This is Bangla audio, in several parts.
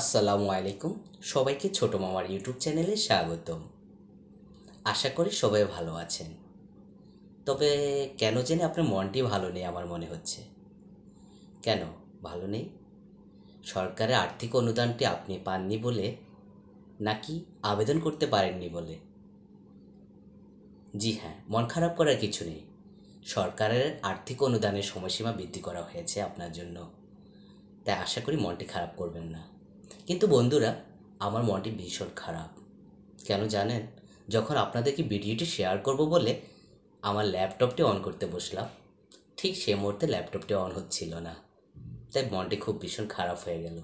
আসসালামু আলাইকুম সবাইকে ছোট মামার ইউটিউব চ্যানেলে স্বাগতম আশা করি সবাই ভালো আছেন তবে কেন জেনে আপনার মনটি ভালো নেই আমার মনে হচ্ছে কেন ভালো নেই সরকারের আর্থিক অনুদানটি আপনি পাননি বলে নাকি আবেদন করতে পারেননি বলে জি হ্যাঁ মন খারাপ করার কিছু নেই সরকারের আর্থিক অনুদানের সময়সীমা বৃদ্ধি করা হয়েছে আপনার জন্য তাই আশা করি মনটি খারাপ করবেন না কিন্তু বন্ধুরা আমার মনটি ভীষণ খারাপ কেন জানেন যখন আপনাদেরকে ভিডিওটি শেয়ার করব বলে আমার ল্যাপটপটি অন করতে বসলাম ঠিক সে মুহূর্তে ল্যাপটপটি অন হচ্ছিল না তাই মনটি খুব ভীষণ খারাপ হয়ে গেল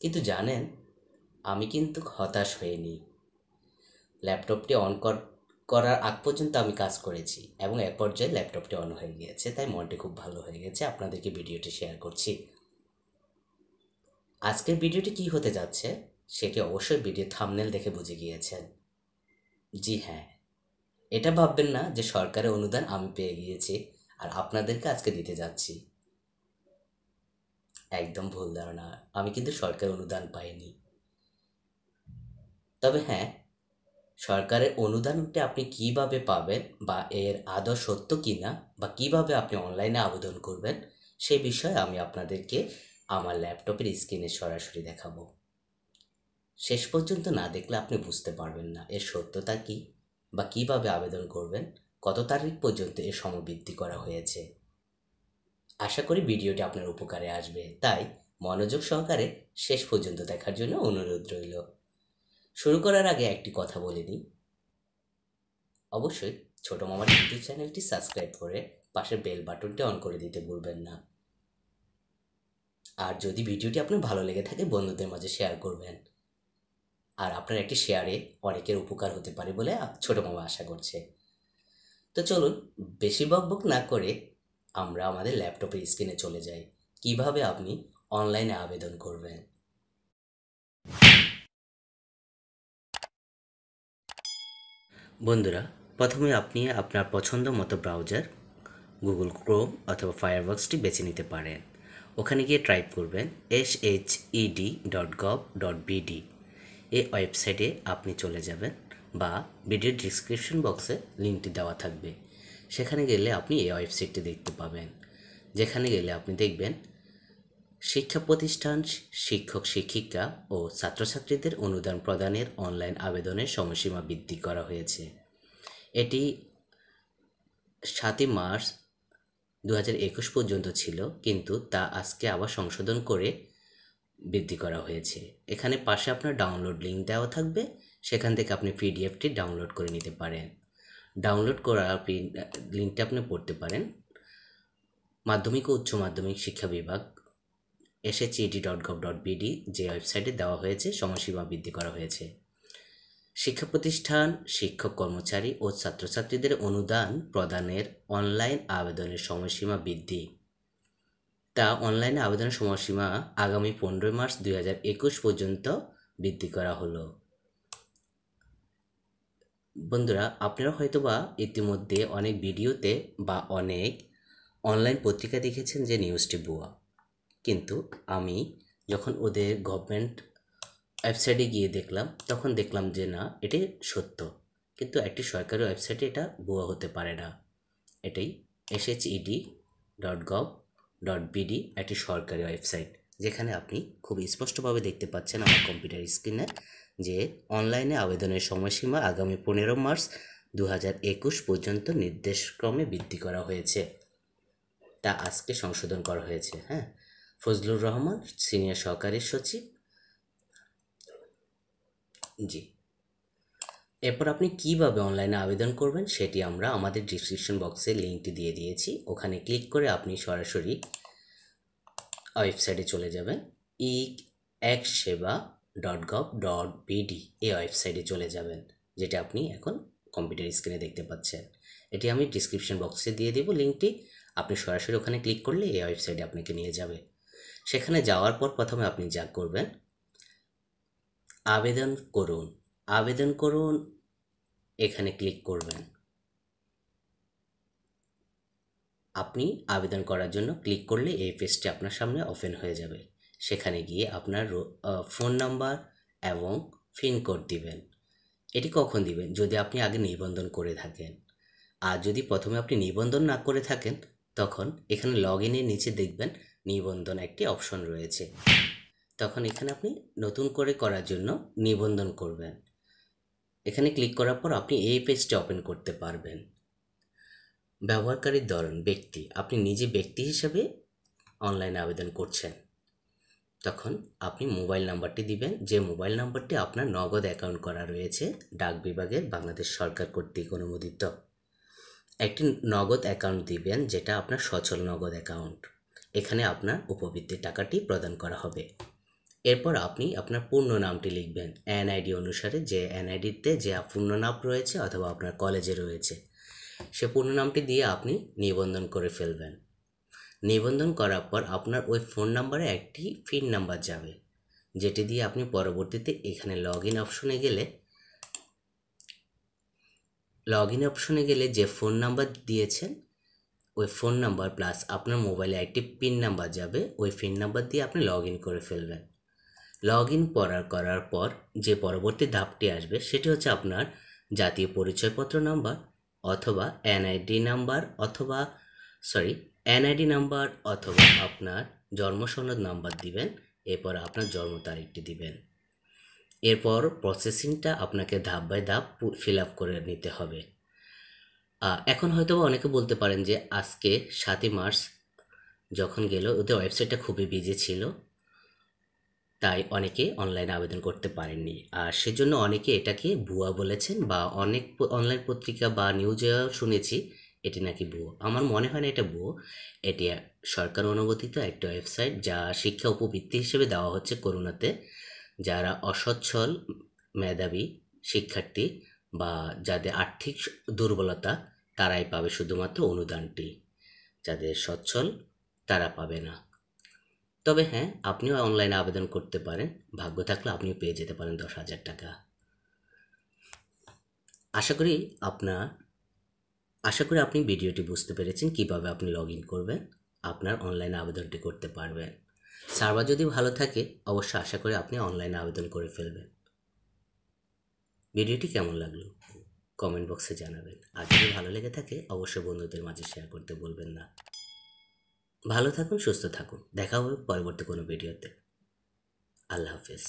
কিন্তু জানেন আমি কিন্তু হতাশ হইনি ল্যাপটপটি অন করার আগ পর্যন্ত আমি কাজ করেছি এবং এক পর্যায়ে ল্যাপটপটি অন হয়ে গিয়েছে তাই মনটি খুব ভালো হয়ে গেছে আপনাদেরকে ভিডিওটি শেয়ার করছি আজকের ভিডিওটি কি হতে যাচ্ছে সেটি অবশ্যই ভিডিও থামনেল দেখে বুঝে গিয়েছেন জি হ্যাঁ এটা ভাববেন না যে সরকারের অনুদান আমি পেয়ে গিয়েছি আর আপনাদেরকে আজকে দিতে যাচ্ছি একদম ভুল ধারণা আমি কিন্তু সরকারের অনুদান পাইনি তবে হ্যাঁ সরকারের অনুদানটি আপনি কিভাবে পাবেন বা এর আদর সত্য কি না বা কিভাবে আপনি অনলাইনে আবেদন করবেন সে বিষয়ে আমি আপনাদেরকে আমার ল্যাপটপের স্ক্রিনে সরাসরি দেখাবো শেষ পর্যন্ত না দেখলে আপনি বুঝতে পারবেন না এর সত্যতা কী বা কিভাবে আবেদন করবেন কত তারিখ পর্যন্ত এর সমবৃদ্ধি করা হয়েছে আশা করি ভিডিওটি আপনার উপকারে আসবে তাই মনোযোগ সহকারে শেষ পর্যন্ত দেখার জন্য অনুরোধ রইল শুরু করার আগে একটি কথা বলে দিই অবশ্যই ছোটো মামার ইউটিউব চ্যানেলটি সাবস্ক্রাইব করে পাশে বেল বাটনটি অন করে দিতে ভুলবেন না আর যদি ভিডিওটি আপনার ভালো লেগে থাকে বন্ধুদের মাঝে শেয়ার করবেন আর আপনার একটি শেয়ারে অনেকের উপকার হতে পারে বলে ছোটো মামা আশা করছে তো চলুন বেশি বক না করে আমরা আমাদের ল্যাপটপের স্ক্রিনে চলে যাই কিভাবে আপনি অনলাইনে আবেদন করবেন বন্ধুরা প্রথমে আপনি আপনার পছন্দ মতো ব্রাউজার গুগল ক্রোম অথবা ফায়ারবক্সটি বেছে নিতে পারেন ওখানে গিয়ে টাইপ করবেন S H E D dot gov dot BD এই ওয়েবসাইটে আপনি চলে যাবেন বা বিডির ডিসক্রিপশন বক্সে লিঙ্কটি দেওয়া থাকবে সেখানে গেলে আপনি এই ওয়েবসাইটটি দেখতে পাবেন যেখানে গেলে আপনি দেখবেন শিক্ষা প্রতিষ্ঠান শিক্ষক শিক্ষিকা ও ছাত্রছাত্রীদের অনুদান প্রদানের অনলাইন আবেদনের সময়সীমা বৃদ্ধি করা হয়েছে এটি সাতই মার্চ দু পর্যন্ত ছিল কিন্তু তা আজকে আবার সংশোধন করে বৃদ্ধি করা হয়েছে এখানে পাশে আপনার ডাউনলোড লিঙ্ক দেওয়া থাকবে সেখান থেকে আপনি পিডিএফটি ডাউনলোড করে নিতে পারেন ডাউনলোড করা আপনি লিঙ্কটা আপনি পড়তে পারেন মাধ্যমিক ও উচ্চ মাধ্যমিক শিক্ষা বিভাগ SHED dot gov dot BD যে ওয়েবসাইটে দেওয়া হয়েছে সময়সীমা বৃদ্ধি করা হয়েছে শিক্ষা প্রতিষ্ঠান শিক্ষক কর্মচারী ও ছাত্রছাত্রীদের অনুদান প্রদানের অনলাইন আবেদনের সময়সীমা বৃদ্ধি তা অনলাইনে আবেদনের সময়সীমা আগামী পনেরোই মার্চ দুই পর্যন্ত বৃদ্ধি করা হলো বন্ধুরা আপনারা হয়তোবা ইতিমধ্যে অনেক ভিডিওতে বা অনেক অনলাইন পত্রিকা দেখেছেন যে নিউজটি বুয়া কিন্তু আমি যখন ওদের গভর্নমেন্ট ওয়েবসাইটে গিয়ে দেখলাম তখন দেখলাম যে না এটি সত্য কিন্তু একটি সরকারি ওয়েবসাইটে এটা ভুয়া হতে পারে না এটাই SHED dot gov dot BD একটি সরকারি ওয়েবসাইট যেখানে আপনি খুব স্পষ্টভাবে দেখতে পাচ্ছেন আমার কম্পিউটার স্ক্রিনে যে অনলাইনে আবেদনের সময়সীমা আগামী পনেরো মার্চ দু একুশ পর্যন্ত নির্দেশক্রমে বৃদ্ধি করা হয়েছে তা আজকে সংশোধন করা হয়েছে হ্যাঁ ফজলুর রহমান সিনিয়র সহকারী সচিব জি এরপর আপনি কিভাবে অনলাইনে আবেদন করবেন সেটি আমরা আমাদের ডিসক্রিপশন বক্সে লিঙ্কটি দিয়ে দিয়েছি ওখানে ক্লিক করে আপনি সরাসরি ওয়েবসাইটে চলে যাবেন ই এক সেবা ডট গভ ডট বিডি এই ওয়েবসাইটে চলে যাবেন যেটা আপনি এখন কম্পিউটার স্ক্রিনে দেখতে পাচ্ছেন এটি আমি ডিসক্রিপশন বক্সে দিয়ে দেব লিঙ্কটি আপনি সরাসরি ওখানে ক্লিক করলে এই ওয়েবসাইটে আপনাকে নিয়ে যাবে সেখানে যাওয়ার পর প্রথমে আপনি যা করবেন আবেদন করুন আবেদন করুন এখানে ক্লিক করবেন আপনি আবেদন করার জন্য ক্লিক করলে এই পেজটি আপনার সামনে ওপেন হয়ে যাবে সেখানে গিয়ে আপনার ফোন নাম্বার এবং ফিন কোড দিবেন এটি কখন দিবেন যদি আপনি আগে নিবন্ধন করে থাকেন আর যদি প্রথমে আপনি নিবন্ধন না করে থাকেন তখন এখানে লগ ইনের নিচে দেখবেন নিবন্ধন একটি অপশন রয়েছে তখন এখানে আপনি নতুন করে করার জন্য নিবন্ধন করবেন এখানে ক্লিক করার পর আপনি এই পেজটি ওপেন করতে পারবেন ব্যবহারকারীর ধরন ব্যক্তি আপনি নিজে ব্যক্তি হিসাবে অনলাইনে আবেদন করছেন তখন আপনি মোবাইল নাম্বারটি দিবেন যে মোবাইল নাম্বারটি আপনার নগদ অ্যাকাউন্ট করা রয়েছে ডাক বিভাগের বাংলাদেশ সরকার কর্তৃক অনুমোদিত একটি নগদ অ্যাকাউন্ট দিবেন যেটা আপনার সচল নগদ অ্যাকাউন্ট এখানে আপনার উপবৃত্তির টাকাটি প্রদান করা হবে এরপর আপনি আপনার পূর্ণ নামটি লিখবেন এনআইডি অনুসারে যে এনআইডিতে যে পূর্ণ নাম রয়েছে অথবা আপনার কলেজে রয়েছে সে পূর্ণ নামটি দিয়ে আপনি নিবন্ধন করে ফেলবেন নিবন্ধন করার পর আপনার ওই ফোন নাম্বারে একটি ফিন নাম্বার যাবে যেটি দিয়ে আপনি পরবর্তীতে এখানে লগ ইন অপশনে গেলে লগ ইন অপশনে গেলে যে ফোন নাম্বার দিয়েছেন ওই ফোন নাম্বার প্লাস আপনার মোবাইলে একটি পিন নাম্বার যাবে ওই পিন নাম্বার দিয়ে আপনি লগ ইন করে ফেলবেন লগ ইন করার করার পর যে পরবর্তী ধাপটি আসবে সেটি হচ্ছে আপনার জাতীয় পরিচয়পত্র নাম্বার অথবা এনআইডি নাম্বার অথবা সরি এনআইডি নাম্বার অথবা আপনার জন্মসনদ নাম্বার দিবেন এরপর আপনার জন্ম তারিখটি দিবেন এরপর প্রসেসিংটা আপনাকে ধাপ বাই ধাপ ফিল আপ করে নিতে হবে এখন হয়তো অনেকে বলতে পারেন যে আজকে সাতই মার্চ যখন গেল ওদের ওয়েবসাইটটা খুবই বিজি ছিল তাই অনেকে অনলাইনে আবেদন করতে পারেননি আর সেজন্য অনেকে এটাকে ভুয়া বলেছেন বা অনেক অনলাইন পত্রিকা বা নিউজেও শুনেছি এটি নাকি ভুয়ো আমার মনে হয় না এটা ভুয়ো এটি সরকার অনুমোদিত একটা ওয়েবসাইট যা শিক্ষা উপবৃত্তি হিসেবে দেওয়া হচ্ছে করোনাতে যারা অসচ্ছল মেধাবী শিক্ষার্থী বা যাদের আর্থিক দুর্বলতা তারাই পাবে শুধুমাত্র অনুদানটি যাদের সচ্ছল তারা পাবে না তবে হ্যাঁ আপনিও অনলাইনে আবেদন করতে পারেন ভাগ্য থাকলে আপনিও পেয়ে যেতে পারেন দশ হাজার টাকা আশা করি আপনার আশা করি আপনি ভিডিওটি বুঝতে পেরেছেন কিভাবে আপনি লগ ইন করবেন আপনার অনলাইনে আবেদনটি করতে পারবেন সার্ভার যদি ভালো থাকে অবশ্যই আশা করি আপনি অনলাইনে আবেদন করে ফেলবেন ভিডিওটি কেমন লাগলো কমেন্ট বক্সে জানাবেন আর যদি ভালো লেগে থাকে অবশ্যই বন্ধুদের মাঝে শেয়ার করতে বলবেন না ভালো থাকুন সুস্থ থাকুন দেখা হবে পরবর্তী কোনো ভিডিওতে আল্লাহ হাফেজ